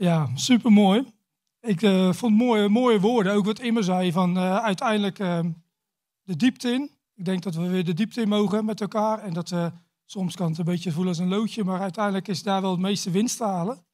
Ja, super mooi. Ik eh, vond mooie, mooie woorden, ook wat Immer zei, van eh, uiteindelijk ehm, de diepte in. Ik denk dat we weer de diepte in mogen met elkaar. En dat eh, soms kan het een beetje voelen als een loodje, maar uiteindelijk is daar wel het meeste winst te halen.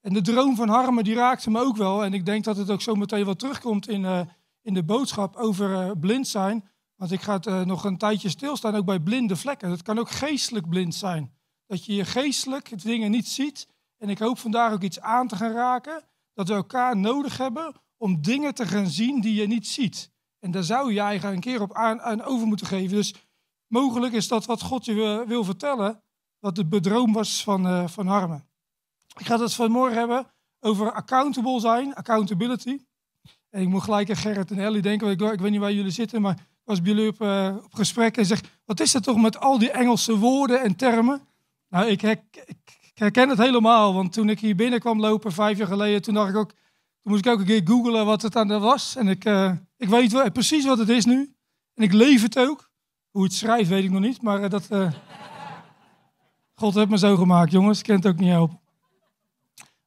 En de droom van Harmen, die raakte me ook wel. En ik denk dat het ook zo meteen wel terugkomt in, in de boodschap over blind zijn. Want ik ga het, nog een tijdje stilstaan, ook bij blinde vlekken. Dat kan ook geestelijk blind zijn. Dat je je geestelijk dingen niet ziet, en ik hoop vandaag ook iets aan te gaan raken. Dat we elkaar nodig hebben om dingen te gaan zien die je niet ziet. En daar zou jij eigenlijk een keer op aan, aan over moeten geven. Dus mogelijk is dat wat God je wil vertellen, wat de bedroom was van, uh, van Harmen. Ik ga het vanmorgen hebben over accountable zijn, accountability. En ik moet gelijk aan Gerrit en Ellie denken, want ik, ik, weet niet waar jullie zitten, maar ik was bij jullie op, eh, op gesprek en zeg, wat is dat toch met al die Engelse woorden en termen? Nou, ik, ik, ik ik herken het helemaal. Want toen ik hier binnenkwam lopen vijf jaar geleden, toen dacht ik ook, toen moest ik ook een keer googlen wat het aan de was. En ik, eh, ik weet wel, precies wat het is nu. En ik leef het ook. Hoe het schrijft weet ik nog niet, maar eh, dat. Eh, God heeft me zo gemaakt, jongens. Ik kan het ook niet helpen.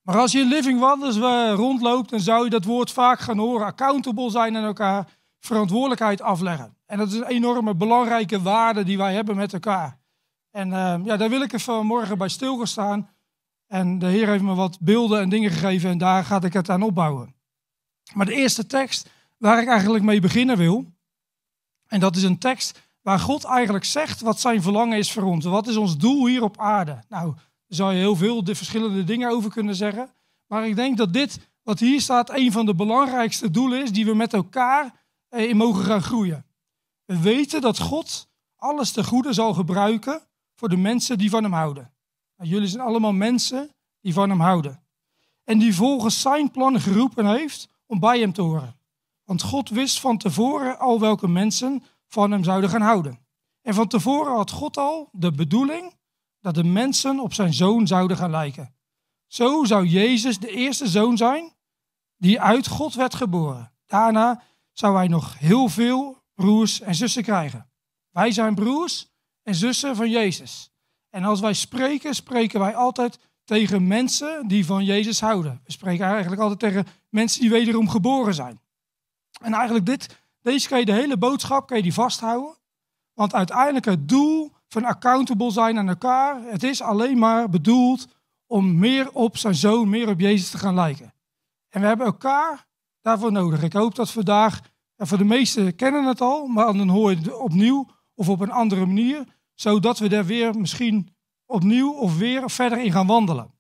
Maar als je in Living Wonders rondloopt, dan zou je dat woord vaak gaan horen. Accountable zijn aan elkaar, verantwoordelijkheid afleggen. En dat is een enorme belangrijke waarde die wij hebben met elkaar. En ehm, ja, daar wil ik even morgen bij stilgestaan. En de Heer heeft me wat beelden en dingen gegeven en daar ga ik het aan opbouwen. Maar de eerste tekst waar ik eigenlijk mee beginnen wil, en dat is een tekst waar God eigenlijk zegt wat zijn verlangen is voor ons. Wat is ons doel hier op aarde? Nou, daar zou je heel veel de verschillende dingen over kunnen zeggen. Maar ik denk dat dit, wat hier staat, een van de belangrijkste doelen is die we met elkaar eh, in mogen gaan groeien. We weten dat God alles te goede zal gebruiken voor de mensen die van hem houden. Nou, jullie zijn allemaal mensen die van hem houden. En die volgens zijn plan geroepen heeft om bij hem te horen. Want God wist van tevoren al welke mensen van hem zouden gaan houden. En van tevoren had God al de bedoeling dat de mensen op zijn zoon zouden gaan lijken. Zo zou Jezus de eerste zoon zijn die uit God werd geboren. Daarna zou hij nog heel veel broers en zussen krijgen. Wij zijn broers en zussen van Jezus. En als wij spreken, spreken wij altijd tegen mensen die van Jezus houden. We spreken eigenlijk altijd tegen mensen die wederom geboren zijn. En eigenlijk dit, deze kan je de hele boodschap kan je die vasthouden. Want uiteindelijk het doel van accountable zijn aan elkaar, het is alleen maar bedoeld om meer op zijn zoon, meer op Jezus te gaan lijken. En we hebben elkaar daarvoor nodig. Ik hoop dat vandaag, en voor de meesten kennen het al, maar dan hoor je het opnieuw of op een andere manier zodat we daar weer misschien opnieuw of weer verder in gaan wandelen.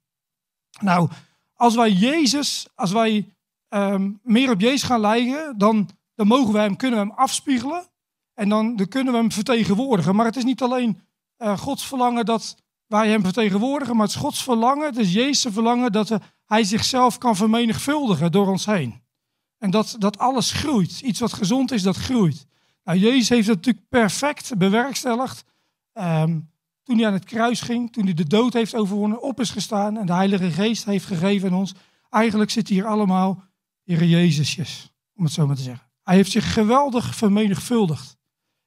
Nou, als wij Jezus, als wij ehm, meer op Jezus gaan lijken, dan, dan mogen wij hem, kunnen we hem afspiegelen en dan, dan kunnen we hem vertegenwoordigen. Maar het is niet alleen eh, Gods verlangen dat wij hem vertegenwoordigen, maar het is Gods verlangen, het is Jezus' verlangen dat hij zichzelf kan vermenigvuldigen door ons heen. En dat, dat alles groeit. Iets wat gezond is, dat groeit. Nou, Jezus heeft dat natuurlijk perfect bewerkstelligd Ehm, toen hij aan het kruis ging, toen hij de dood heeft overwonnen, op is gestaan en de Heilige Geest heeft gegeven in ons. Eigenlijk zitten hier allemaal Heer Jezusjes, om het zo maar te zeggen. Hij heeft zich geweldig vermenigvuldigd.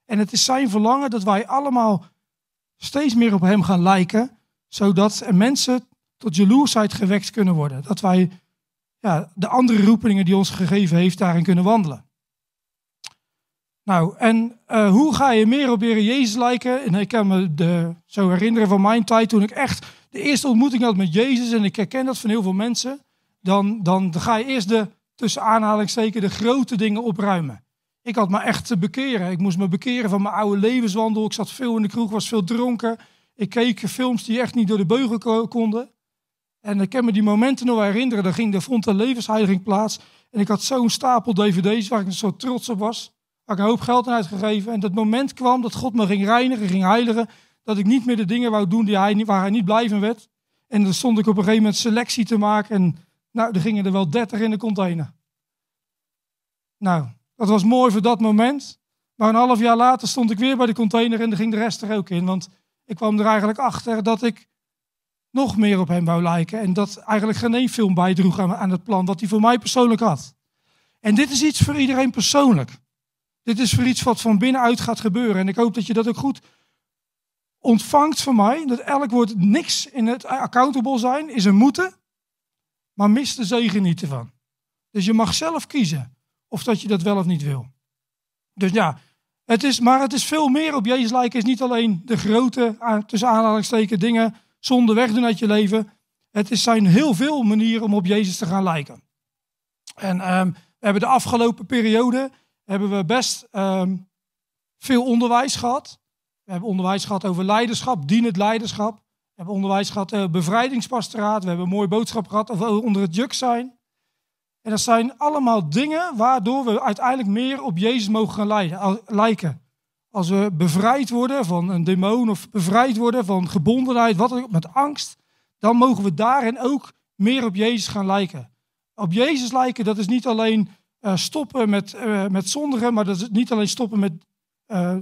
En het is zijn verlangen dat wij allemaal steeds meer op hem gaan lijken, zodat mensen tot jaloersheid gewekt kunnen worden. Dat wij ja, de andere roepingen die ons gegeven heeft daarin kunnen wandelen. Nou, en eh, hoe ga je meer op Jezus lijken? En ik kan me de, zo herinneren van mijn tijd toen ik echt de eerste ontmoeting had met Jezus. En ik herken dat van heel veel mensen. Dan, dan ga je eerst de, tussen aanhalingstekens, de grote dingen opruimen. Ik had me echt te bekeren. Ik moest me bekeren van mijn oude levenswandel. Ik zat veel in de kroeg, was veel dronken. Ik keek films die echt niet door de beugel konden. En ik kan me die momenten nog herinneren. Daar ging de vond levensheiliging plaats. En ik had zo'n stapel dvd's waar ik zo trots op was. Had ik een hoop geld aan uitgegeven. En dat moment kwam dat God me ging reinigen, ging heiligen. Dat ik niet meer de dingen wou doen die hij, waar hij niet blijven werd. En dan stond ik op een gegeven moment selectie te maken. En nou, er gingen er wel 30 in de container. Nou, dat was mooi voor dat moment. Maar een half jaar later stond ik weer bij de container en er ging de rest er ook in. Want ik kwam er eigenlijk achter dat ik nog meer op hem wou lijken. En dat eigenlijk geen één film bijdroeg aan het plan wat hij voor mij persoonlijk had. En dit is iets voor iedereen persoonlijk. Dit is voor iets wat van binnenuit gaat gebeuren. En ik hoop dat je dat ook goed ontvangt van mij. Dat elk woord niks in het accountable zijn is een moeten. Maar mis de zegen niet ervan. Dus je mag zelf kiezen of dat je dat wel of niet wil. Dus ja, het is, maar het is veel meer op Jezus lijken. is niet alleen de grote, tussen aanhalingstekens, dingen zonder doen uit je leven. Het is, zijn heel veel manieren om op Jezus te gaan lijken. En ehm, we hebben de afgelopen periode hebben we best ehm, veel onderwijs gehad. We hebben onderwijs gehad over leiderschap, dienend leiderschap. We hebben onderwijs gehad over eh, bevrijdingspastoraat. We hebben een mooie boodschap gehad over onder het juk zijn. En dat zijn allemaal dingen waardoor we uiteindelijk meer op Jezus mogen gaan lijken. Als we bevrijd worden van een demon of bevrijd worden van gebondenheid, wat ook, met angst, dan mogen we daarin ook meer op Jezus gaan lijken. Op Jezus lijken, dat is niet alleen eh, stoppen met, eh, met zondigen, maar dat is niet alleen stoppen met eh,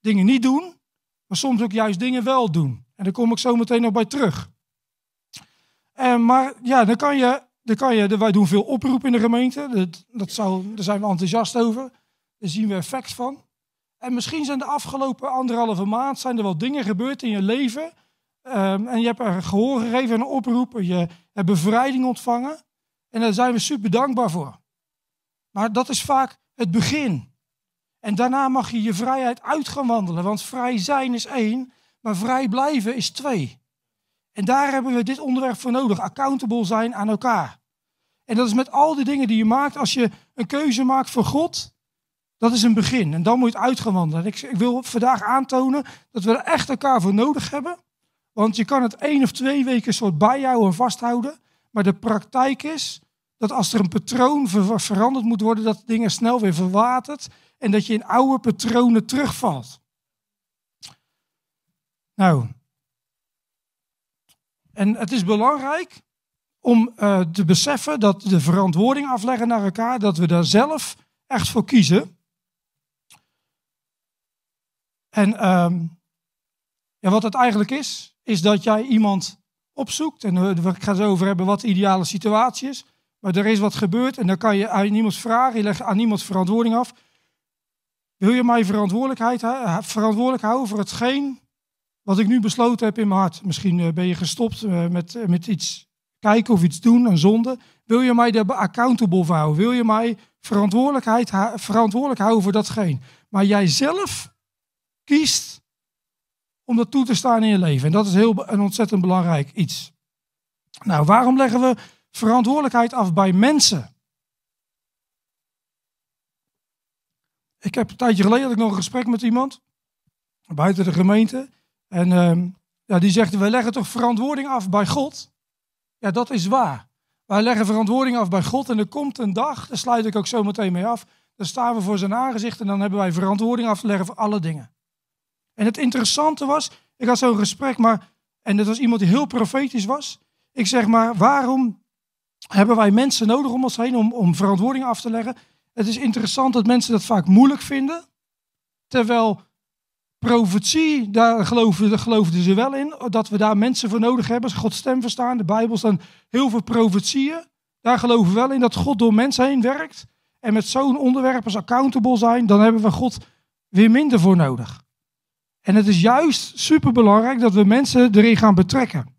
dingen niet doen, maar soms ook juist dingen wel doen. En daar kom ik zo meteen nog bij terug. En, maar ja, dan kan je, dan kan je, wij doen veel oproep in de gemeente. Dat, dat zou, daar zijn we enthousiast over. Daar zien we effect van. En misschien zijn de afgelopen anderhalve maand zijn er wel dingen gebeurd in je leven. Ehm, en je hebt er gehoor gegeven en oproepen. Je hebt bevrijding ontvangen. En daar zijn we super dankbaar voor. Maar dat is vaak het begin. En daarna mag je je vrijheid uit gaan wandelen. Want vrij zijn is één, maar vrij blijven is twee. En daar hebben we dit onderwerp voor nodig. Accountable zijn aan elkaar. En dat is met al die dingen die je maakt. Als je een keuze maakt voor God, dat is een begin. En dan moet je het uit gaan wandelen. Ik, ik wil vandaag aantonen dat we er echt elkaar voor nodig hebben. Want je kan het één of twee weken soort bijhouden en vasthouden. Maar de praktijk is dat als er een patroon ver veranderd moet worden, dat dingen snel weer verwatert en dat je in oude patronen terugvalt. Nou, en het is belangrijk om eh, te beseffen dat de verantwoording afleggen naar elkaar, dat we daar zelf echt voor kiezen. En ehm, ja, wat het eigenlijk is, is dat jij iemand opzoekt, en eh, we ik ga het over hebben wat de ideale situatie is, maar er is wat gebeurd en dan kan je aan niemand vragen, je legt aan niemand verantwoording af. Wil je mij verantwoordelijkheid, eh, verantwoordelijk houden voor hetgeen wat ik nu besloten heb in mijn hart? Misschien eh, ben je gestopt eh, met, met iets kijken of iets doen, een zonde. Wil je mij daar accountable voor houden? Wil je mij verantwoordelijkheid, verantwoordelijk houden voor datgeen. Maar jij zelf kiest om dat toe te staan in je leven. En dat is heel, een ontzettend belangrijk iets. Nou, waarom leggen we verantwoordelijkheid af bij mensen. Ik heb een tijdje geleden nog een gesprek met iemand buiten de gemeente. En ehm, ja, die zegt, wij leggen toch verantwoording af bij God? Ja, dat is waar. Wij leggen verantwoording af bij God en er komt een dag, daar sluit ik ook zo meteen mee af, dan staan we voor zijn aangezicht en dan hebben wij verantwoording af te leggen voor alle dingen. En het interessante was, ik had zo'n gesprek, maar, en dat was iemand die heel profetisch was. Ik zeg maar, waarom hebben wij mensen nodig om ons heen om, om verantwoording af te leggen. Het is interessant dat mensen dat vaak moeilijk vinden. Terwijl profetie, daar geloofden, geloofden ze wel in, dat we daar mensen voor nodig hebben. Gods stem verstaan, de Bijbel staan heel veel profetieën. Daar geloven we wel in dat God door mensen heen werkt. En met zo'n onderwerp als accountable zijn, dan hebben we God weer minder voor nodig. En het is juist superbelangrijk dat we mensen erin gaan betrekken.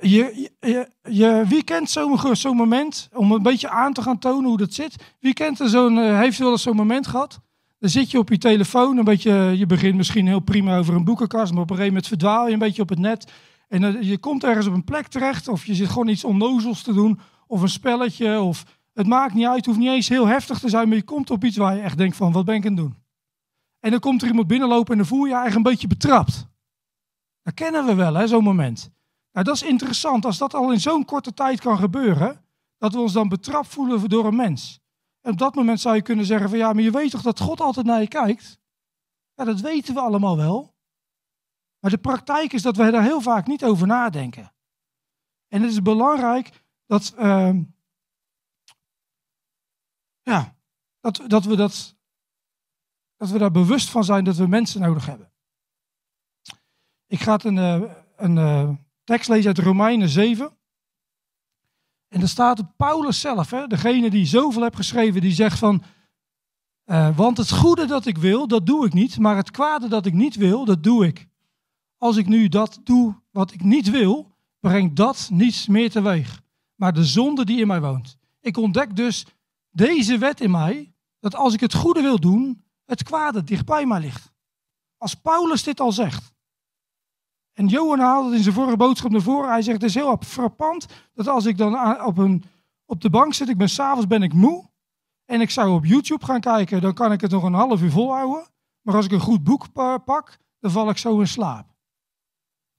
Je, je, je, wie kent zo'n moment, om een beetje aan te gaan tonen hoe dat zit? Wie kent er eh, zo'n, eh, heeft wel eens zo'n moment gehad? Dan zit je op je telefoon, een beetje, eh, je begint misschien heel prima over een boekenkast, maar op een gegeven moment verdwaal je een beetje op het net. En je komt ergens op een plek terecht, of je zit gewoon iets onnozels te doen, of een spelletje, of het maakt niet uit, het hoeft niet eens heel heftig te zijn, maar je komt op iets waar je echt denkt van, wat ben ik aan het doen? En dan komt er iemand binnenlopen en dan voel je je eigenlijk een beetje betrapt. Dat kennen we wel, hè, zo'n moment. Nou, dat is interessant als dat al in zo'n korte tijd kan gebeuren, dat we ons dan betrapt voelen door een mens. En op dat moment zou je kunnen zeggen van ja, maar je weet toch dat God altijd naar je kijkt? Ja, dat weten we allemaal wel. Maar de praktijk is dat wij daar heel vaak niet over nadenken. En het is belangrijk dat, ehm, ja, dat, dat, we dat, dat we daar bewust van zijn dat we mensen nodig hebben. Ik ga het een, eh, een, eh, tekst lees uit Romeinen 7. En daar staat op Paulus zelf, hè, degene die zoveel hebt geschreven, die zegt van, eh, want het goede dat ik wil, dat doe ik niet, maar het kwade dat ik niet wil, dat doe ik. Als ik nu dat doe wat ik niet wil, brengt dat niets meer teweeg, maar de zonde die in mij woont. Ik ontdek dus deze wet in mij, dat als ik het goede wil doen, het kwade dichtbij mij ligt. Als Paulus dit al zegt, en Johan haalde het in zijn vorige boodschap naar voren. Hij zegt, het is heel frappant dat als ik dan op, een, op de bank zit, ik ben s'avonds ben ik moe. En ik zou op YouTube gaan kijken, dan kan ik het nog een half uur volhouden. Maar als ik een goed boek pak, dan val ik zo in slaap.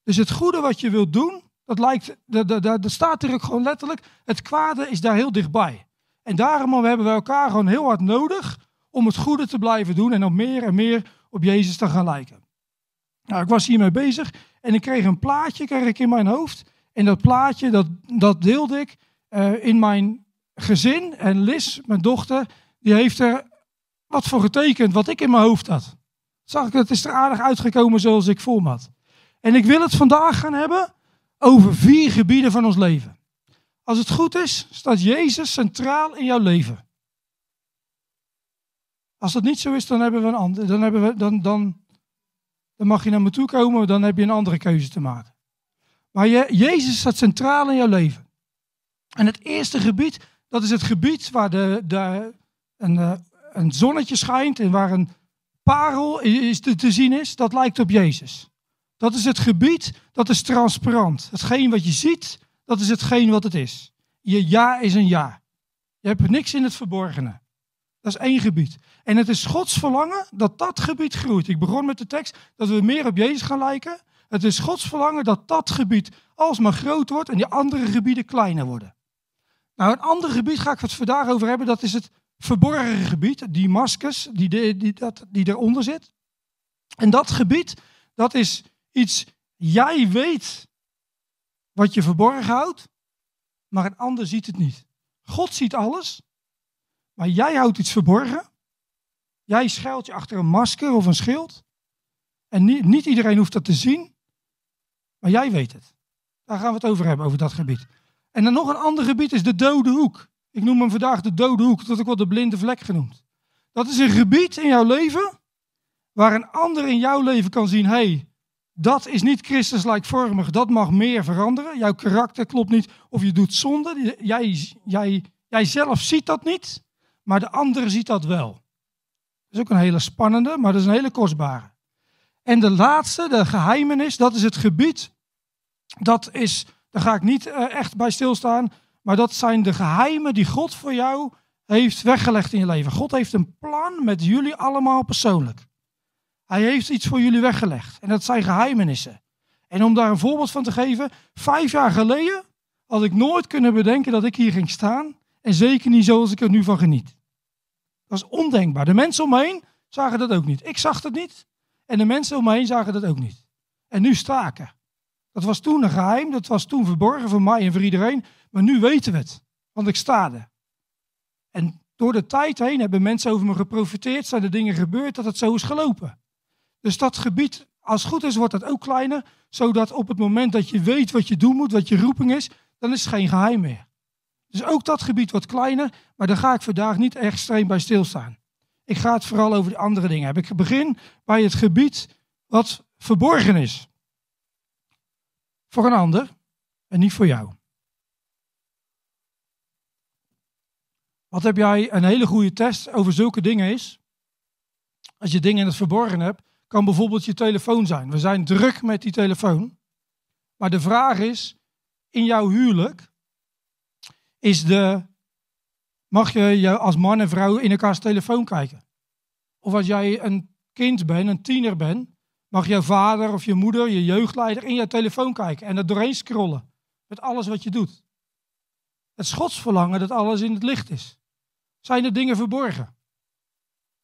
Dus het goede wat je wilt doen, dat, lijkt, dat, dat, dat staat er ook gewoon letterlijk. Het kwade is daar heel dichtbij. En daarom hebben we elkaar gewoon heel hard nodig om het goede te blijven doen en om meer en meer op Jezus te gaan lijken. Nou, ik was hiermee bezig en ik kreeg een plaatje kreeg ik in mijn hoofd. En dat plaatje, dat, dat deelde ik eh, in mijn gezin. En Liz, mijn dochter, die heeft er wat voor getekend wat ik in mijn hoofd had. Zag ik, het is er aardig uitgekomen zoals ik voor had. En ik wil het vandaag gaan hebben over vier gebieden van ons leven. Als het goed is, staat Jezus centraal in jouw leven. Als dat niet zo is, dan hebben we een ander. Dan, hebben we, dan, dan dan mag je naar me toe komen, dan heb je een andere keuze te maken. Maar je, Jezus staat centraal in jouw leven. En het eerste gebied, dat is het gebied waar de, een, eh, een zonnetje schijnt en waar een parel is te, te zien is, dat lijkt op Jezus. Dat is het gebied, dat is transparant. Hetgeen wat je ziet, dat is hetgeen wat het is. Je ja is een ja. Je hebt niks in het verborgene. Dat is één gebied. En het is Gods verlangen dat dat gebied groeit. Ik begon met de tekst dat we meer op Jezus gaan lijken. Het is Gods verlangen dat dat gebied alsmaar groot wordt en die andere gebieden kleiner worden. Nou, een ander gebied ga ik het vandaag over hebben, dat is het verborgen gebied, die maskers die, die, dat, die eronder zit. En dat gebied, dat is iets, jij weet wat je verborgen houdt, maar een ander ziet het niet. God ziet alles, maar jij houdt iets verborgen. Jij schuilt je achter een masker of een schild. En niet, niet iedereen hoeft dat te zien. Maar jij weet het. Daar gaan we het over hebben, over dat gebied. En dan nog een ander gebied is de dode hoek. Ik noem hem vandaag de dode hoek, dat ik wat wel de blinde vlek genoemd. Dat is een gebied in jouw leven waar een ander in jouw leven kan zien: hey, dat is niet Christus-lijkvormig, dat mag meer veranderen. Jouw karakter klopt niet, of je doet zonde. Jij, jij, jij zelf ziet dat niet, maar de andere ziet dat wel. Dat is ook een hele spannende, maar dat is een hele kostbare. En de laatste, de geheimenis, dat is het gebied. Dat is, daar ga ik niet eh, echt bij stilstaan, maar dat zijn de geheimen die God voor jou heeft weggelegd in je leven. God heeft een plan met jullie allemaal persoonlijk. Hij heeft iets voor jullie weggelegd en dat zijn geheimenissen. En om daar een voorbeeld van te geven, vijf jaar geleden had ik nooit kunnen bedenken dat ik hier ging staan en zeker niet zoals ik er nu van geniet. Dat is ondenkbaar. De mensen om me heen zagen dat ook niet. Ik zag dat niet. En de mensen om me heen zagen dat ook niet. En nu staken. Dat was toen een geheim. Dat was toen verborgen voor mij en voor iedereen. Maar nu weten we het. Want ik sta er. En door de tijd heen hebben mensen over me geprofiteerd. Zijn er dingen gebeurd dat het zo is gelopen. Dus dat gebied, als het goed is, wordt dat ook kleiner. Zodat op het moment dat je weet wat je doen moet, wat je roeping is, dan is het geen geheim meer. Dus ook dat gebied wordt kleiner, maar daar ga ik vandaag niet extreem bij stilstaan. Ik ga het vooral over de andere dingen hebben. Ik begin bij het gebied wat verborgen is. Voor een ander en niet voor jou. Wat heb jij een hele goede test over zulke dingen is? Als je dingen in het verborgen hebt, kan bijvoorbeeld je telefoon zijn. We zijn druk met die telefoon. Maar de vraag is, in jouw huwelijk, is de, mag je, je als man en vrouw in elkaars telefoon kijken? Of als jij een kind bent, een tiener bent, mag je vader of je moeder, je jeugdleider in je telefoon kijken en er doorheen scrollen met alles wat je doet. Het schotsverlangen dat alles in het licht is. Zijn er dingen verborgen?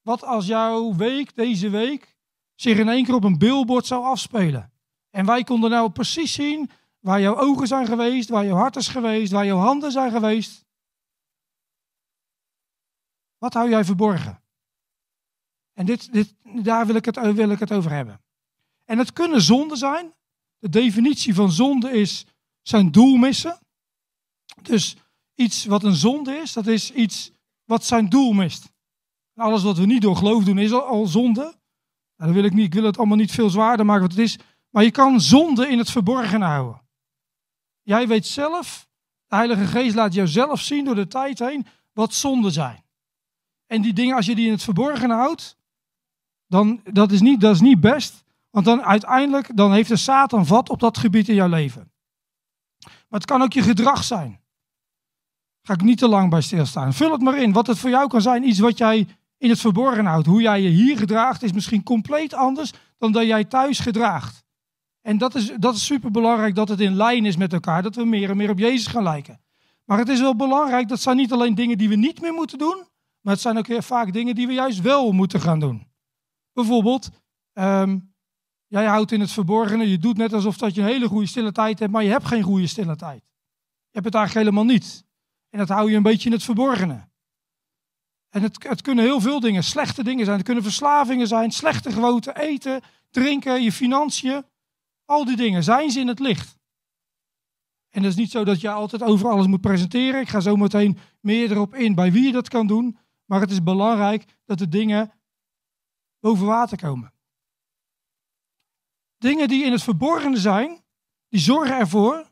Wat als jouw week, deze week, zich in één keer op een billboard zou afspelen? En wij konden nou precies zien Waar jouw ogen zijn geweest, waar jouw hart is geweest, waar jouw handen zijn geweest. Wat hou jij verborgen? En dit, dit, daar wil ik, het, wil ik het over hebben. En het kunnen zonden zijn. De definitie van zonde is zijn doel missen. Dus iets wat een zonde is, dat is iets wat zijn doel mist. Alles wat we niet door geloof doen is al, zonde. Nou, dat wil ik niet. Ik wil het allemaal niet veel zwaarder maken wat het is. Maar je kan zonde in het verborgen houden. Jij weet zelf, de Heilige Geest laat jou zelf zien door de tijd heen wat zonden zijn. En die dingen, als je die in het verborgen houdt, dan dat is niet, dat is niet best. Want dan uiteindelijk dan heeft de Satan vat op dat gebied in jouw leven. Maar het kan ook je gedrag zijn. Ga ik niet te lang bij stilstaan. Vul het maar in. Wat het voor jou kan zijn, iets wat jij in het verborgen houdt. Hoe jij je hier gedraagt is misschien compleet anders dan dat jij thuis gedraagt. En dat is, dat is superbelangrijk dat het in lijn is met elkaar, dat we meer en meer op Jezus gaan lijken. Maar het is wel belangrijk, dat zijn niet alleen dingen die we niet meer moeten doen, maar het zijn ook vaak dingen die we juist wel moeten gaan doen. Bijvoorbeeld, ehm, jij houdt in het verborgene, je doet net alsof dat je een hele goede stille tijd hebt, maar je hebt geen goede stille tijd. Je hebt het eigenlijk helemaal niet. En dat hou je een beetje in het verborgene. En het, het kunnen heel veel dingen, slechte dingen zijn. Het kunnen verslavingen zijn, slechte gewoonten, eten, drinken, je financiën. Al die dingen zijn ze in het licht. En dat is niet zo dat je altijd over alles moet presenteren. Ik ga zo meteen meer erop in bij wie je dat kan doen. Maar het is belangrijk dat de dingen boven water komen. Dingen die in het verborgene zijn, die zorgen ervoor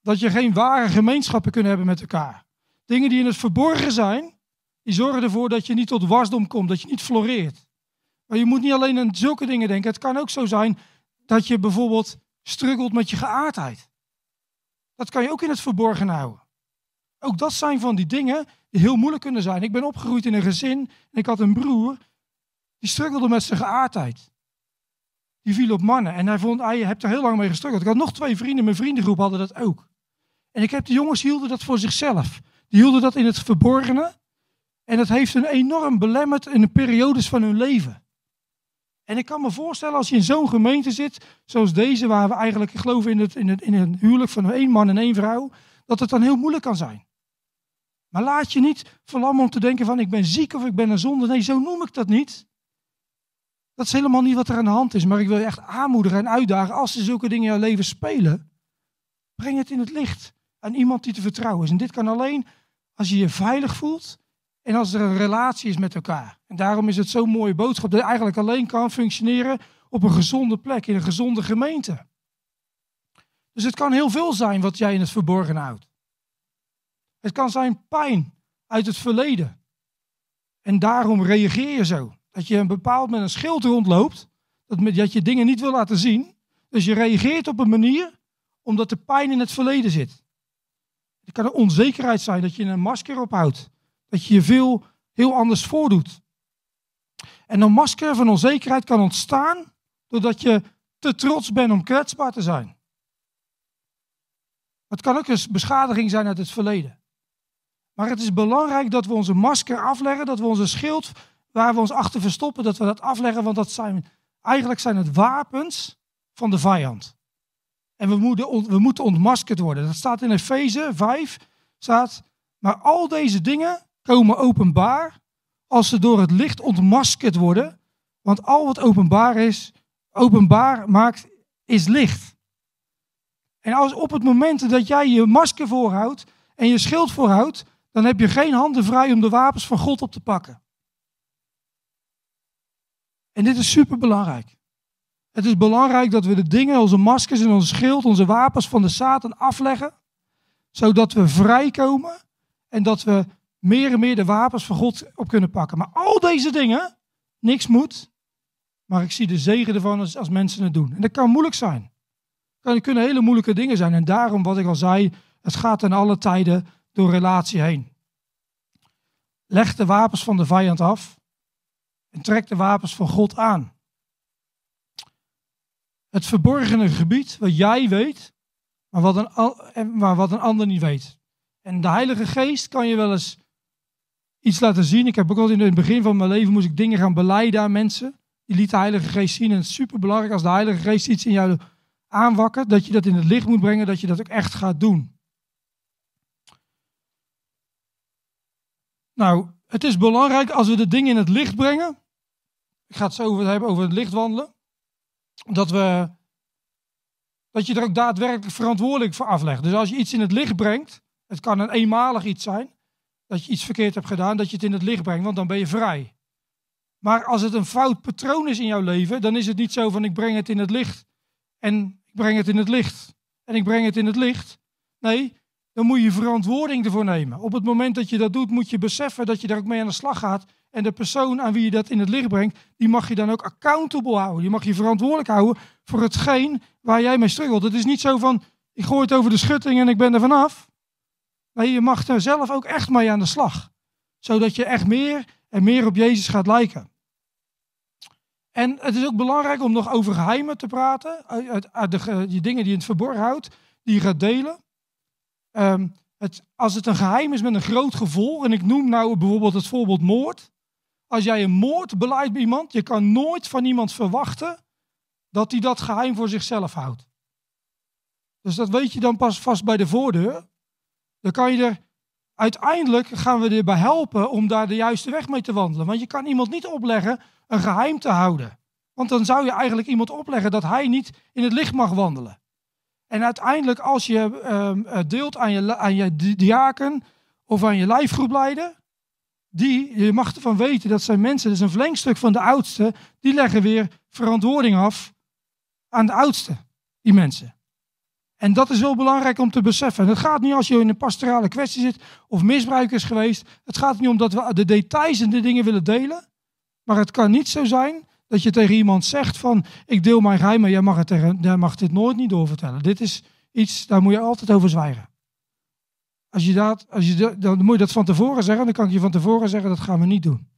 dat je geen ware gemeenschappen kunt hebben met elkaar. Dingen die in het verborgen zijn, die zorgen ervoor dat je niet tot wasdom komt, dat je niet floreert. Maar je moet niet alleen aan zulke dingen denken. Het kan ook zo zijn dat je bijvoorbeeld struggelt met je geaardheid. Dat kan je ook in het verborgen houden. Ook dat zijn van die dingen die heel moeilijk kunnen zijn. Ik ben opgegroeid in een gezin en ik had een broer die struggelde met zijn geaardheid. Die viel op mannen en hij vond, hij hebt er heel lang mee gestruggeld. Ik had nog twee vrienden, mijn vriendengroep hadden dat ook. En ik heb de jongens hielden dat voor zichzelf. Die hielden dat in het verborgene. En dat heeft hen enorm belemmerd in de periodes van hun leven. En ik kan me voorstellen als je in zo'n gemeente zit, zoals deze, waar we eigenlijk geloven in, het, in, het, in een huwelijk van één man en één vrouw, dat het dan heel moeilijk kan zijn. Maar laat je niet verlammen om te denken van ik ben ziek of ik ben een zonde. Nee, zo noem ik dat niet. Dat is helemaal niet wat er aan de hand is. Maar ik wil je echt aanmoedigen en uitdagen. Als er zulke dingen in jouw leven spelen, breng het in het licht aan iemand die te vertrouwen is. En dit kan alleen als je je veilig voelt en als er een relatie is met elkaar. En daarom is het zo'n mooie boodschap dat eigenlijk alleen kan functioneren op een gezonde plek, in een gezonde gemeente. Dus het kan heel veel zijn wat jij in het verborgen houdt. Het kan zijn pijn uit het verleden. En daarom reageer je zo. Dat je een bepaald met een schild rondloopt, dat, met, dat je dingen niet wil laten zien. Dus je reageert op een manier omdat de pijn in het verleden zit. Het kan een onzekerheid zijn dat je een masker ophoudt. Dat je je veel heel anders voordoet. En een masker van onzekerheid kan ontstaan doordat je te trots bent om kwetsbaar te zijn. Het kan ook een beschadiging zijn uit het verleden. Maar het is belangrijk dat we onze masker afleggen, dat we onze schild waar we ons achter verstoppen, dat we dat afleggen, want dat zijn, eigenlijk zijn het wapens van de vijand. En we moeten, we moeten ontmaskerd worden. Dat staat in Efeze 5, staat, maar al deze dingen komen openbaar als ze door het licht ontmaskerd worden. Want al wat openbaar is, openbaar maakt, is licht. En als op het moment dat jij je masker voorhoudt en je schild voorhoudt, dan heb je geen handen vrij om de wapens van God op te pakken. En dit is superbelangrijk. Het is belangrijk dat we de dingen, onze maskers en ons schild, onze wapens van de Satan afleggen, zodat we vrijkomen en dat we meer en meer de wapens van God op kunnen pakken. Maar al deze dingen, niks moet, maar ik zie de zegen ervan als, mensen het doen. En dat kan moeilijk zijn. Het kunnen hele moeilijke dingen zijn. En daarom, wat ik al zei, het gaat in alle tijden door relatie heen. Leg de wapens van de vijand af en trek de wapens van God aan. Het verborgene gebied wat jij weet, maar wat, een, maar wat een ander niet weet. En de Heilige Geest kan je wel eens iets laten zien. Ik heb ook al in het begin van mijn leven moest ik dingen gaan beleiden aan mensen. Die liet de Heilige Geest zien. En het is superbelangrijk als de Heilige Geest iets in jou aanwakkert, dat je dat in het licht moet brengen, dat je dat ook echt gaat doen. Nou, het is belangrijk als we de dingen in het licht brengen. Ik ga het zo over hebben over het licht wandelen. Dat we dat je er ook daadwerkelijk verantwoordelijk voor aflegt. Dus als je iets in het licht brengt, het kan een eenmalig iets zijn dat je iets verkeerd hebt gedaan, dat je het in het licht brengt, want dan ben je vrij. Maar als het een fout patroon is in jouw leven, dan is het niet zo van ik breng het in het licht en ik breng het in het licht en ik breng het in het licht. Nee, dan moet je verantwoording ervoor nemen. Op het moment dat je dat doet, moet je beseffen dat je daar ook mee aan de slag gaat. En de persoon aan wie je dat in het licht brengt, die mag je dan ook accountable houden. Die mag je verantwoordelijk houden voor hetgeen waar jij mee struggelt. Het is niet zo van, ik gooi het over de schutting en ik ben er vanaf. Maar je mag daar zelf ook echt mee aan de slag. Zodat je echt meer en meer op Jezus gaat lijken. En het is ook belangrijk om nog over geheimen te praten. Uit, de, eh, die dingen die je in het verborgen houdt, die je gaat delen. Ehm, het, als het een geheim is met een groot gevoel, en ik noem nou bijvoorbeeld het voorbeeld moord. Als jij een moord beleidt bij iemand, je kan nooit van iemand verwachten dat hij dat geheim voor zichzelf houdt. Dus dat weet je dan pas vast bij de voordeur dan kan je er uiteindelijk gaan we bij helpen om daar de juiste weg mee te wandelen. Want je kan iemand niet opleggen een geheim te houden. Want dan zou je eigenlijk iemand opleggen dat hij niet in het licht mag wandelen. En uiteindelijk, als je ehm, eh, deelt aan je, aan je diaken of aan je lijfgroepleider, die, je mag ervan weten, dat zijn mensen, dat is een verlengstuk van de oudste, die leggen weer verantwoording af aan de oudste, die mensen. En dat is wel belangrijk om te beseffen. Het gaat niet als je in een pastorale kwestie zit of misbruik is geweest. Het gaat niet om dat we de details en de dingen willen delen. Maar het kan niet zo zijn dat je tegen iemand zegt van ik deel mijn geheim, jij mag, het tegen, jij mag dit nooit niet doorvertellen. Dit is iets, daar moet je altijd over zwijgen. Als je dat, als je dat, dan moet je dat van tevoren zeggen, dan kan ik je van tevoren zeggen dat gaan we niet doen.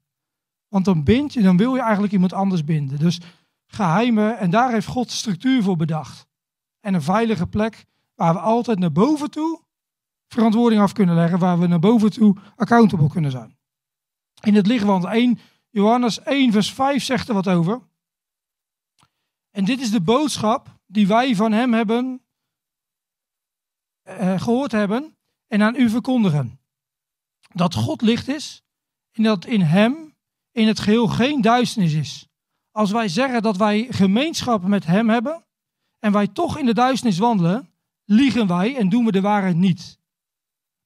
Want dan bind je, dan wil je eigenlijk iemand anders binden. Dus geheimen, en daar heeft God structuur voor bedacht en een veilige plek waar we altijd naar boven toe verantwoording af kunnen leggen, waar we naar boven toe accountable kunnen zijn. In het licht van 1, Johannes 1, vers 5 zegt er wat over. En dit is de boodschap die wij van hem hebben eh, gehoord hebben en aan u verkondigen. Dat God licht is en dat in hem in het geheel geen duisternis is. Als wij zeggen dat wij gemeenschap met hem hebben en wij toch in de duisternis wandelen, liegen wij en doen we de waarheid niet.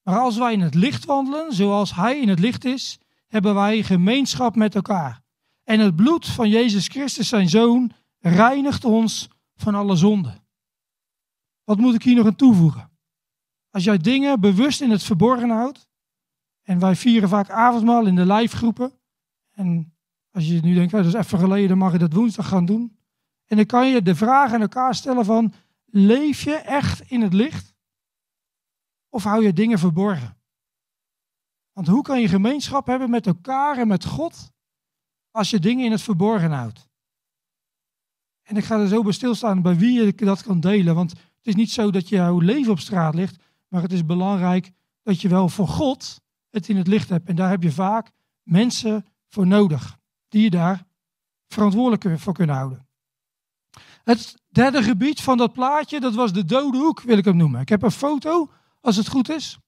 Maar als wij in het licht wandelen, zoals Hij in het licht is, hebben wij gemeenschap met elkaar. En het bloed van Jezus Christus, zijn Zoon, reinigt ons van alle zonden. Wat moet ik hier nog aan toevoegen? Als jij dingen bewust in het verborgen houdt, en wij vieren vaak avondmaal in de lijfgroepen, en als je nu denkt, dat is even geleden, mag je dat woensdag gaan doen. En dan kan je de vraag aan elkaar stellen van, leef je echt in het licht? Of hou je dingen verborgen? Want hoe kan je gemeenschap hebben met elkaar en met God als je dingen in het verborgen houdt? En ik ga er zo bij stilstaan bij wie je dat kan delen. Want het is niet zo dat jouw leven op straat ligt, maar het is belangrijk dat je wel voor God het in het licht hebt. En daar heb je vaak mensen voor nodig die je daar verantwoordelijk voor kunnen houden. Het derde gebied van dat plaatje, dat was de dode hoek, wil ik hem noemen. Ik heb een foto, als het goed is.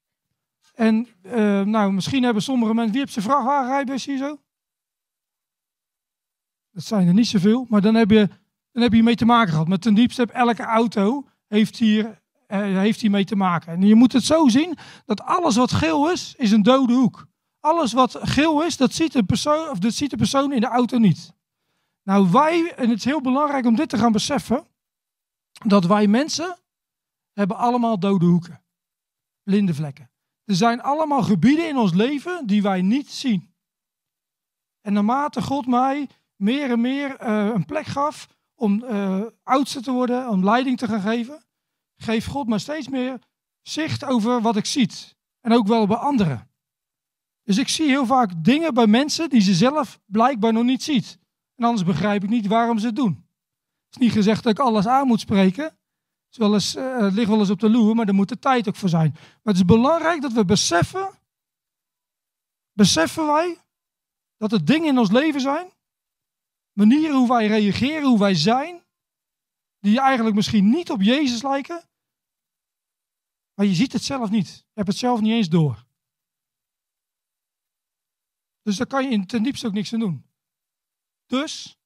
En eh, nou, misschien hebben sommige mensen... Wie heeft zijn vrachtwagenrijbus hier zo? Dat zijn er niet zoveel. Maar dan heb je, dan heb je mee te maken gehad. met ten diepste heb elke auto heeft hier, eh, heeft hier mee te maken. En je moet het zo zien dat alles wat geel is, is een dode hoek. Alles wat geel is, dat ziet, de persoon, of dat ziet de persoon in de auto niet. Nou, wij, en het is heel belangrijk om dit te gaan beseffen, dat wij mensen hebben allemaal dode hoeken, blinde vlekken. Er zijn allemaal gebieden in ons leven die wij niet zien. En naarmate God mij meer en meer eh, een plek gaf om eh, oudste te worden, om leiding te gaan geven, geeft God mij steeds meer zicht over wat ik zie. En ook wel bij anderen. Dus ik zie heel vaak dingen bij mensen die ze zelf blijkbaar nog niet ziet. En anders begrijp ik niet waarom ze het doen. Het is niet gezegd dat ik alles aan moet spreken. Het, eh, het ligt wel eens op de loer, maar daar moet de tijd ook voor zijn. Maar het is belangrijk dat we beseffen, beseffen wij dat er dingen in ons leven zijn, manieren hoe wij reageren, hoe wij zijn, die eigenlijk misschien niet op Jezus lijken, maar je ziet het zelf niet. Je hebt het zelf niet eens door. Dus daar kan je in ten diepste ook niks aan doen. Dus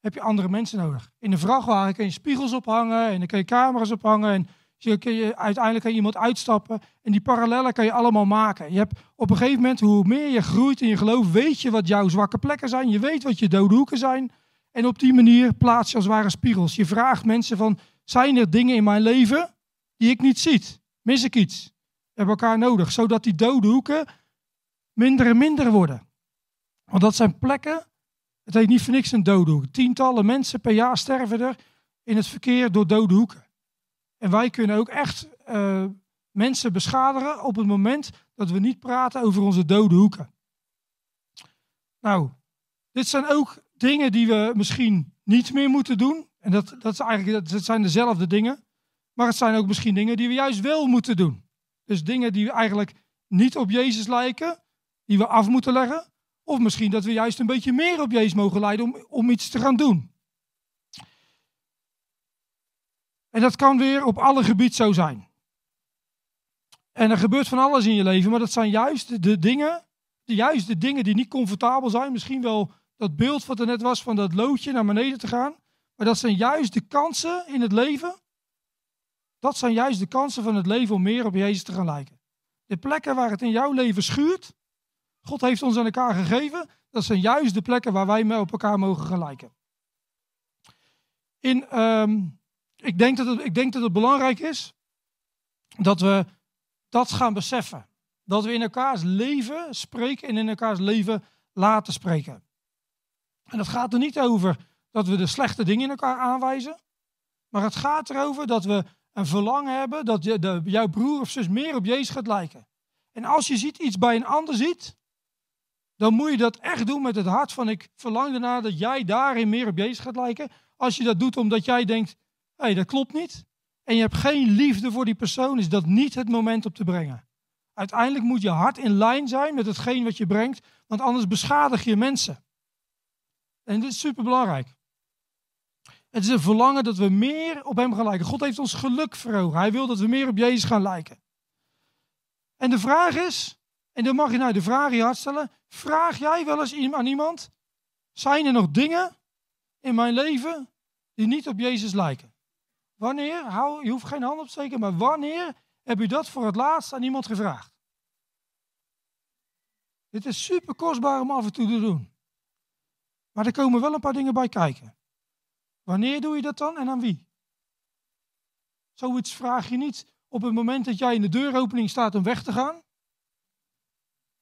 heb je andere mensen nodig. In de vrachtwagen kun je spiegels ophangen en dan kun je camera's ophangen. En je, kun je, uiteindelijk kan je iemand uitstappen. En die parallellen kan je allemaal maken. Je hebt op een gegeven moment, hoe meer je groeit in je geloof, weet je wat jouw zwakke plekken zijn. Je weet wat je dode hoeken zijn. En op die manier plaats je als ware spiegels. Je vraagt mensen van, zijn er dingen in mijn leven die ik niet zie? Mis ik iets? We hebben elkaar nodig, zodat die dode hoeken minder en minder worden. Want dat zijn plekken het heet niet voor niks een dode hoek. Tientallen mensen per jaar sterven er in het verkeer door dode hoeken. En wij kunnen ook echt eh, mensen beschadigen op het moment dat we niet praten over onze dode hoeken. Nou, dit zijn ook dingen die we misschien niet meer moeten doen. En dat, dat, is eigenlijk, dat zijn dezelfde dingen. Maar het zijn ook misschien dingen die we juist wel moeten doen. Dus dingen die eigenlijk niet op Jezus lijken, die we af moeten leggen. Of misschien dat we juist een beetje meer op Jezus mogen leiden om, om iets te gaan doen. En dat kan weer op alle gebieden zo zijn. En er gebeurt van alles in je leven, maar dat zijn juist de dingen, de, juist de dingen die niet comfortabel zijn. Misschien wel dat beeld wat er net was van dat loodje naar beneden te gaan. Maar dat zijn juist de kansen in het leven. Dat zijn juist de kansen van het leven om meer op Jezus te gaan lijken. De plekken waar het in jouw leven schuurt, God heeft ons aan elkaar gegeven. Dat zijn juist de plekken waar wij op elkaar mogen gelijken. In, ehm, ik, denk dat het, ik denk dat het belangrijk is dat we dat gaan beseffen. Dat we in elkaars leven spreken en in elkaars leven laten spreken. En dat gaat er niet over dat we de slechte dingen in elkaar aanwijzen. Maar het gaat erover dat we een verlangen hebben dat je, de, jouw broer of zus meer op Jezus gaat lijken. En als je ziet, iets bij een ander ziet, dan moet je dat echt doen met het hart van ik verlang ernaar dat jij daarin meer op Jezus gaat lijken. Als je dat doet omdat jij denkt, hé, hey, dat klopt niet. En je hebt geen liefde voor die persoon, is dat niet het moment op te brengen. Uiteindelijk moet je hart in lijn zijn met hetgeen wat je brengt, want anders beschadig je mensen. En dit is superbelangrijk. Het is een verlangen dat we meer op Hem gaan lijken. God heeft ons geluk verhogen. Hij wil dat we meer op Jezus gaan lijken. En de vraag is, en dan mag je nou de vraag je stellen. Vraag jij wel eens aan iemand, zijn er nog dingen in mijn leven die niet op Jezus lijken? Wanneer, hou, je hoeft geen hand op te steken, maar wanneer heb je dat voor het laatst aan iemand gevraagd? Dit is super kostbaar om af en toe te doen. Maar er komen wel een paar dingen bij kijken. Wanneer doe je dat dan en aan wie? Zoiets vraag je niet op het moment dat jij in de deuropening staat om weg te gaan.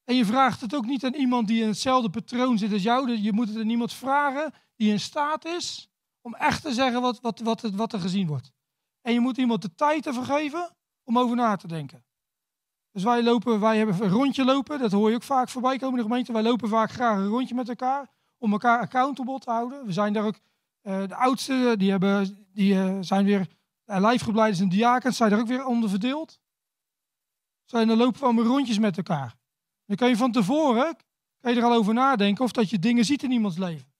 En je vraagt het ook niet aan iemand die in hetzelfde patroon zit als jou. Je moet het aan iemand vragen die in staat is om echt te zeggen wat, wat, wat, wat er gezien wordt. En je moet iemand de tijd te vergeven om over na te denken. Dus wij lopen, wij hebben een rondje lopen, dat hoor je ook vaak voorbij komen in de gemeente. Wij lopen vaak graag een rondje met elkaar om elkaar accountable te houden. We zijn daar ook, eh, de oudsten, die, hebben, die eh, zijn weer, uh, eh, lijfgebleiders en diakens zijn daar ook weer onder verdeeld. Zijn, dan lopen we rondjes met elkaar. Dan kan je van tevoren kan je er al over nadenken of dat je dingen ziet in iemands leven.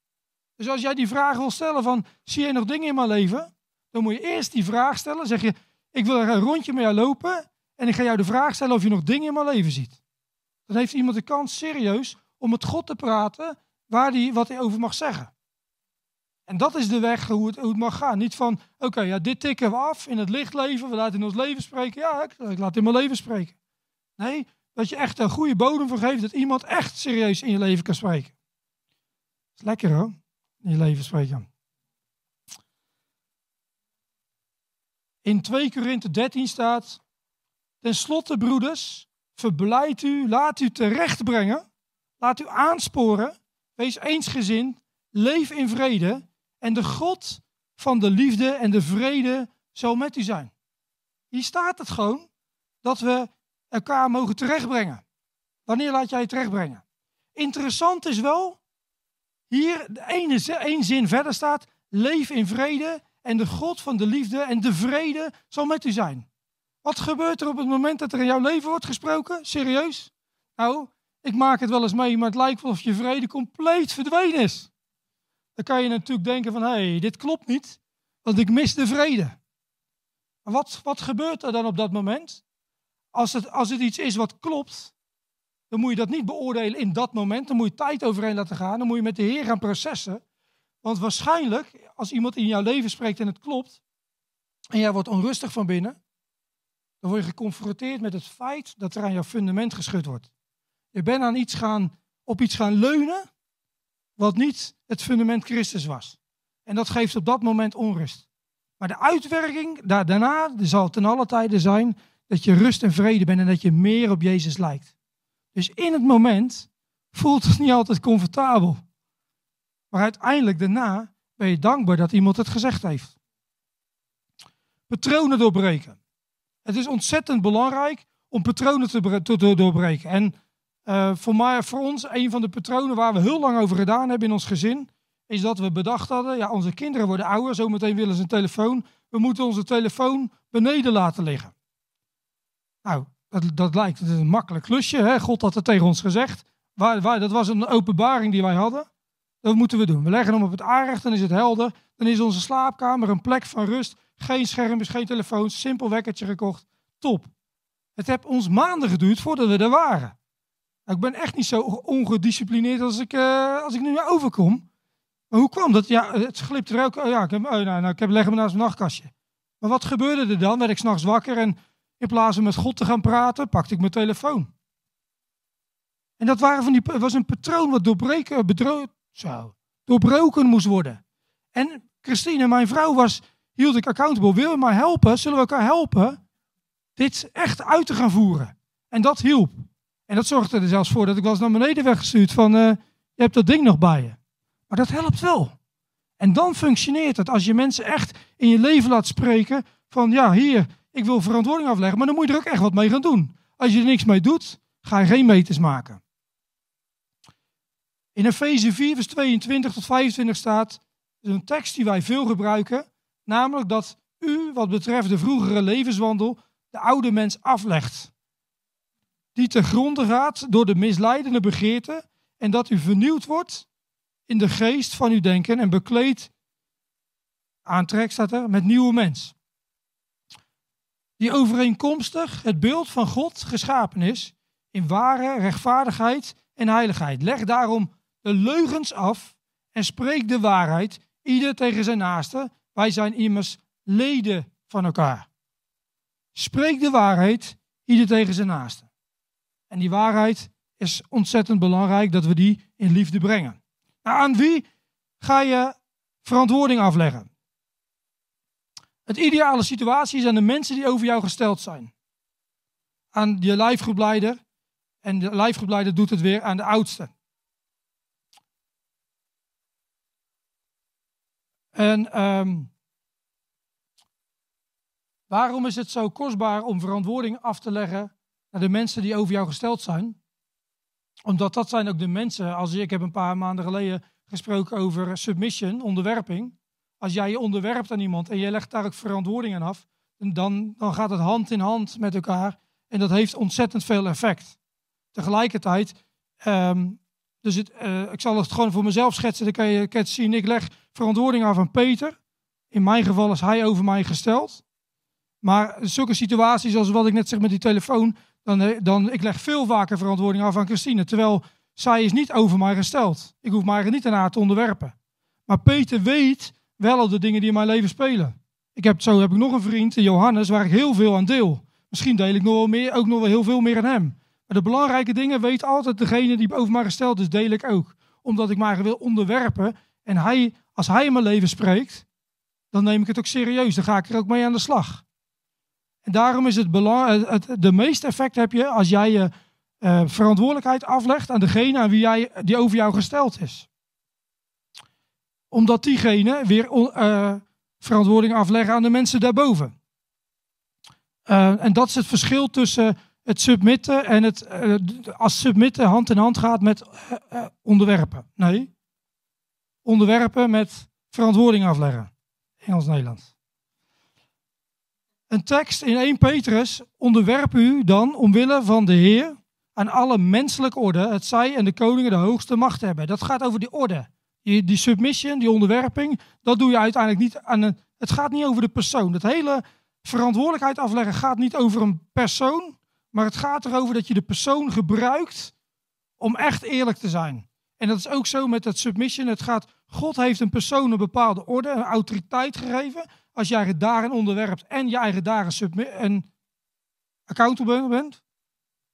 Dus als jij die vraag wil stellen van, zie je nog dingen in mijn leven? Dan moet je eerst die vraag stellen. Zeg je, ik wil er een rondje mee lopen en ik ga jou de vraag stellen of je nog dingen in mijn leven ziet. Dan heeft iemand de kans serieus om met God te praten waar die, wat hij over mag zeggen. En dat is de weg hoe het, hoe het mag gaan. Niet van, oké, ja, dit tikken we af in het lichtleven, we laten in ons leven spreken. Ja, ik, ik laat in mijn leven spreken. Nee, dat je echt een goede bodem voor geeft. Dat iemand echt serieus in je leven kan spreken. Dat is lekker hoor. In je leven spreken. In 2 Korinthe 13 staat. Ten slotte broeders. Verblijd u. Laat u terechtbrengen. Laat u aansporen. Wees eensgezind. Leef in vrede. En de God van de liefde en de vrede zal met u zijn. Hier staat het gewoon dat we elkaar mogen terechtbrengen. Wanneer laat jij je terechtbrengen? Interessant is wel, hier de ene, zin verder staat, leef in vrede en de God van de liefde en de vrede zal met u zijn. Wat gebeurt er op het moment dat er in jouw leven wordt gesproken? Serieus? Nou, ik maak het wel eens mee, maar het lijkt wel of je vrede compleet verdwenen is. Dan kan je natuurlijk denken van, hé, hey, dit klopt niet, want ik mis de vrede. Maar wat, wat gebeurt er dan op dat moment? Als het, als het iets is wat klopt, dan moet je dat niet beoordelen in dat moment. Dan moet je tijd overheen laten gaan. Dan moet je met de Heer gaan processen. Want waarschijnlijk, als iemand in jouw leven spreekt en het klopt, en jij wordt onrustig van binnen, dan word je geconfronteerd met het feit dat er aan jouw fundament geschud wordt. Je bent aan iets gaan, op iets gaan leunen wat niet het fundament Christus was. En dat geeft op dat moment onrust. Maar de uitwerking daar, daarna zal ten alle tijde zijn dat je rust en vrede bent en dat je meer op Jezus lijkt. Dus in het moment voelt het niet altijd comfortabel. Maar uiteindelijk daarna ben je dankbaar dat iemand het gezegd heeft. Patronen doorbreken. Het is ontzettend belangrijk om patronen te, doorbreken. En eh, voor, mij, voor ons, een van de patronen waar we heel lang over gedaan hebben in ons gezin, is dat we bedacht hadden, ja, onze kinderen worden ouder, zometeen willen ze een telefoon. We moeten onze telefoon beneden laten liggen. Nou, dat, dat lijkt een makkelijk klusje. Hè? God had het tegen ons gezegd. dat was een openbaring die wij hadden. Dat moeten we doen. We leggen hem op het aanrecht, dan is het helder. Dan is onze slaapkamer een plek van rust. Geen schermen, geen telefoons, simpel wekkertje gekocht. Top. Het heeft ons maanden geduurd voordat we er waren. Nou, ik ben echt niet zo ongedisciplineerd als ik, eh, als ik nu overkom. Maar hoe kwam dat? Ja, het glipt er ook. Oh ja, ik heb, oh, nou, nou, ik heb leggen me naast mijn nachtkastje. Maar wat gebeurde er dan? Werd ik s'nachts wakker en in plaats van met God te gaan praten, pakte ik mijn telefoon. En dat waren van die, was een patroon wat doorbreken, eh, doorbroken moest worden. En Christine, mijn vrouw, was, hield ik accountable. Wil je mij helpen? Zullen we elkaar helpen? Dit echt uit te gaan voeren. En dat hielp. En dat zorgde er zelfs voor dat ik was naar beneden weggestuurd van, eh, je hebt dat ding nog bij je. Maar dat helpt wel. En dan functioneert het als je mensen echt in je leven laat spreken van, ja, hier, ik wil verantwoording afleggen, maar dan moet je er ook echt wat mee gaan doen. Als je er niks mee doet, ga je geen meters maken. In Efeze 4, vers 22 tot 25 staat een tekst die wij veel gebruiken, namelijk dat u wat betreft de vroegere levenswandel de oude mens aflegt. Die te gronden gaat door de misleidende begeerte en dat u vernieuwd wordt in de geest van uw denken en bekleed, aantrekt staat er, met nieuwe mens die overeenkomstig het beeld van God geschapen is in ware rechtvaardigheid en heiligheid. Leg daarom de leugens af en spreek de waarheid, ieder tegen zijn naaste. Wij zijn immers leden van elkaar. Spreek de waarheid, ieder tegen zijn naaste. En die waarheid is ontzettend belangrijk dat we die in liefde brengen. Nou, aan wie ga je verantwoording afleggen? Het ideale situatie zijn de mensen die over jou gesteld zijn. Aan je lijfgroepleider. En de lijfgroepleider doet het weer aan de oudste. En ehm, waarom is het zo kostbaar om verantwoording af te leggen naar de mensen die over jou gesteld zijn? Omdat dat zijn ook de mensen, als ik heb een paar maanden geleden gesproken over submission, onderwerping als jij je onderwerpt aan iemand en jij legt daar ook verantwoording aan af, dan, dan gaat het hand in hand met elkaar. En dat heeft ontzettend veel effect. Tegelijkertijd, ehm, dus het, eh, ik zal het gewoon voor mezelf schetsen, dan kan je, kan het zien. Ik leg verantwoording af aan Peter. In mijn geval is hij over mij gesteld. Maar zulke situaties als wat ik net zeg met die telefoon, dan, eh, dan ik leg veel vaker verantwoording af aan Christine. Terwijl zij is niet over mij gesteld. Ik hoef mij er niet aan haar te onderwerpen. Maar Peter weet wel op de dingen die in mijn leven spelen. Ik heb, zo heb ik nog een vriend, Johannes, waar ik heel veel aan deel. Misschien deel ik nog wel meer, ook nog wel heel veel meer aan hem. Maar de belangrijke dingen weet altijd degene die over mij gesteld is, deel ik ook. Omdat ik mij wil onderwerpen. En hij, als hij in mijn leven spreekt, dan neem ik het ook serieus. Dan ga ik er ook mee aan de slag. En daarom is het belang, het, de meeste effect heb je als jij je eh, verantwoordelijkheid aflegt aan degene aan wie jij, die over jou gesteld is omdat diegene weer eh, verantwoording afleggen aan de mensen daarboven. Eh, en dat is het verschil tussen het submitten en het, eh, als submitten hand in hand gaat met onderwerpen. Nee, onderwerpen met verantwoording afleggen. Engels-Nederlands. Een tekst in 1 Petrus, onderwerp u dan omwille van de Heer aan alle menselijke orde, het zij en de koningen de hoogste macht hebben. Dat gaat over die orde die submission, die onderwerping, dat doe je uiteindelijk niet aan een. Het gaat niet over de persoon. Dat hele verantwoordelijkheid afleggen gaat niet over een persoon, maar het gaat erover dat je de persoon gebruikt om echt eerlijk te zijn. En dat is ook zo met dat submission. Het gaat, God heeft een persoon een bepaalde orde, een autoriteit gegeven. Als jij het daarin onderwerpt en je eigen daarin een accountable bent,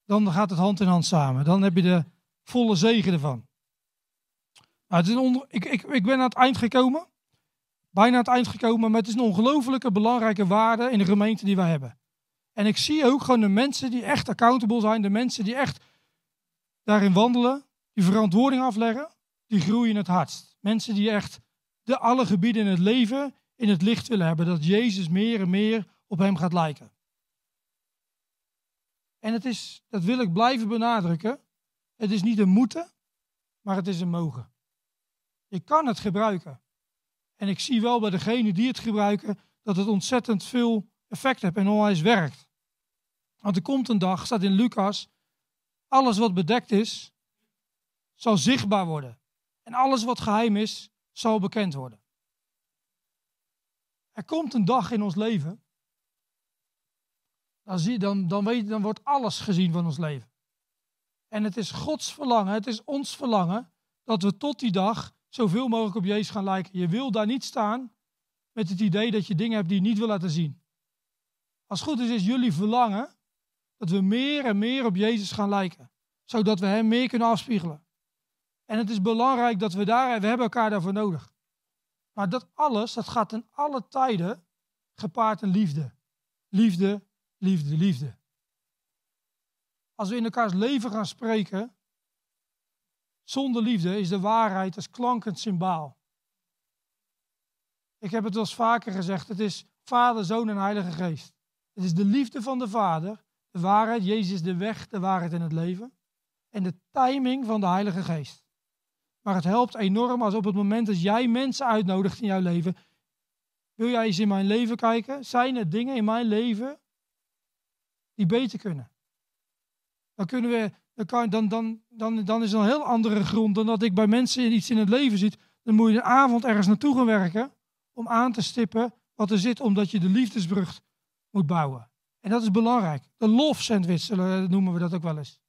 dan gaat het hand in hand samen. Dan heb je de volle zegen ervan. Nou, het is een onder... ik, ik, ik ben aan het eind gekomen. Bijna aan het eind gekomen. Maar het is een ongelooflijke belangrijke waarde in de gemeente die wij hebben. En ik zie ook gewoon de mensen die echt accountable zijn. De mensen die echt daarin wandelen. Die verantwoording afleggen. Die groeien het hardst. Mensen die echt de alle gebieden in het leven in het licht willen hebben. Dat Jezus meer en meer op hem gaat lijken. En het is, dat wil ik blijven benadrukken. Het is niet een moeten, maar het is een mogen. Je kan het gebruiken. En ik zie wel bij degenen die het gebruiken dat het ontzettend veel effect heeft en onwijs werkt. Want er komt een dag, staat in Lucas, alles wat bedekt is, zal zichtbaar worden. En alles wat geheim is, zal bekend worden. Er komt een dag in ons leven, dan, zie, dan, dan, weet, dan wordt alles gezien van ons leven. En het is Gods verlangen, het is ons verlangen, dat we tot die dag zoveel mogelijk op Jezus gaan lijken. Je wil daar niet staan met het idee dat je dingen hebt die je niet wil laten zien. Als het goed is, is jullie verlangen dat we meer en meer op Jezus gaan lijken. Zodat we Hem meer kunnen afspiegelen. En het is belangrijk dat we daar, we hebben elkaar daarvoor nodig. Maar dat alles, dat gaat in alle tijden gepaard in liefde. Liefde, liefde, liefde. Als we in elkaars leven gaan spreken, zonder liefde is de waarheid als klankend symbool. Ik heb het wel eens vaker gezegd: het is Vader, Zoon en Heilige Geest. Het is de liefde van de Vader, de waarheid, Jezus de weg, de waarheid in het leven. En de timing van de Heilige Geest. Maar het helpt enorm als op het moment dat jij mensen uitnodigt in jouw leven. Wil jij eens in mijn leven kijken? Zijn er dingen in mijn leven die beter kunnen? Dan kunnen we dan, kan, dan, dan, dan, dan is er een heel andere grond dan dat ik bij mensen iets in het leven ziet. Dan moet je een avond ergens naartoe gaan werken om aan te stippen wat er zit, omdat je de liefdesbrug moet bouwen. En dat is belangrijk. De love sandwich noemen we dat ook wel eens.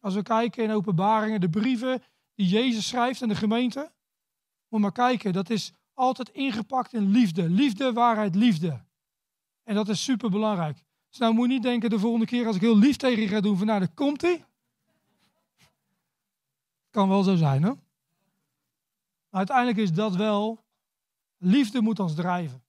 Als we kijken in openbaringen, de brieven die Jezus schrijft aan de gemeente. Moet maar kijken, dat is altijd ingepakt in liefde. Liefde, waarheid, liefde. En dat is super belangrijk. Dus nou moet je niet denken de volgende keer als ik heel lief tegen je ga doen, van nou, daar komt hij. Kan wel zo zijn, hè? Uiteindelijk is dat wel, liefde moet ons drijven.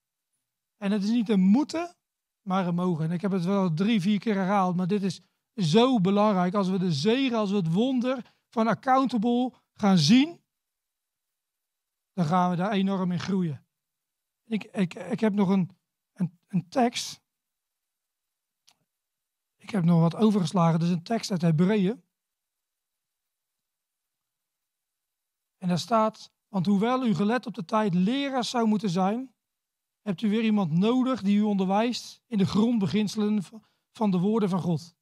En het is niet een moeten, maar een mogen. En ik heb het wel drie, vier keer herhaald, maar dit is zo belangrijk. Als we de zegen, als we het wonder van accountable gaan zien, dan gaan we daar enorm in groeien. Ik, ik, ik heb nog een, een, een tekst. Ik heb nog wat overgeslagen. Dus een tekst uit Hebreeën. En daar staat, want hoewel u gelet op de tijd leraar zou moeten zijn, hebt u weer iemand nodig die u onderwijst in de grondbeginselen van de woorden van God.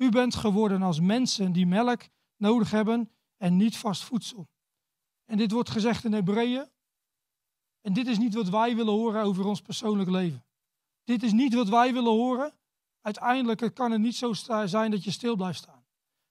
U bent geworden als mensen die melk nodig hebben en niet vast voedsel. En dit wordt gezegd in Hebreeën. En dit is niet wat wij willen horen over ons persoonlijk leven. Dit is niet wat wij willen horen. Uiteindelijk kan het niet zo zijn dat je stil blijft staan.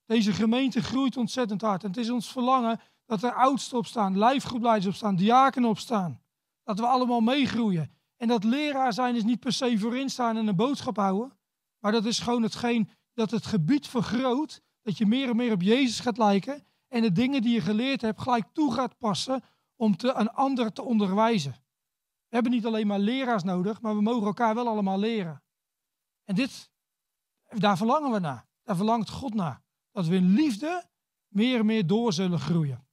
Deze gemeente groeit ontzettend hard. En het is ons verlangen dat er oudsten op staan, lijfgroepleiders op staan, diakenen op staan. Dat we allemaal meegroeien. En dat leraar zijn is niet per se voorin staan en een boodschap houden. Maar dat is gewoon hetgeen dat het gebied vergroot. Dat je meer en meer op Jezus gaat lijken. En de dingen die je geleerd hebt gelijk toe gaat passen om te, een ander te onderwijzen. We hebben niet alleen maar leraars nodig, maar we mogen elkaar wel allemaal leren. En dit, daar verlangen we naar. Daar verlangt God naar. Dat we in liefde meer en meer door zullen groeien.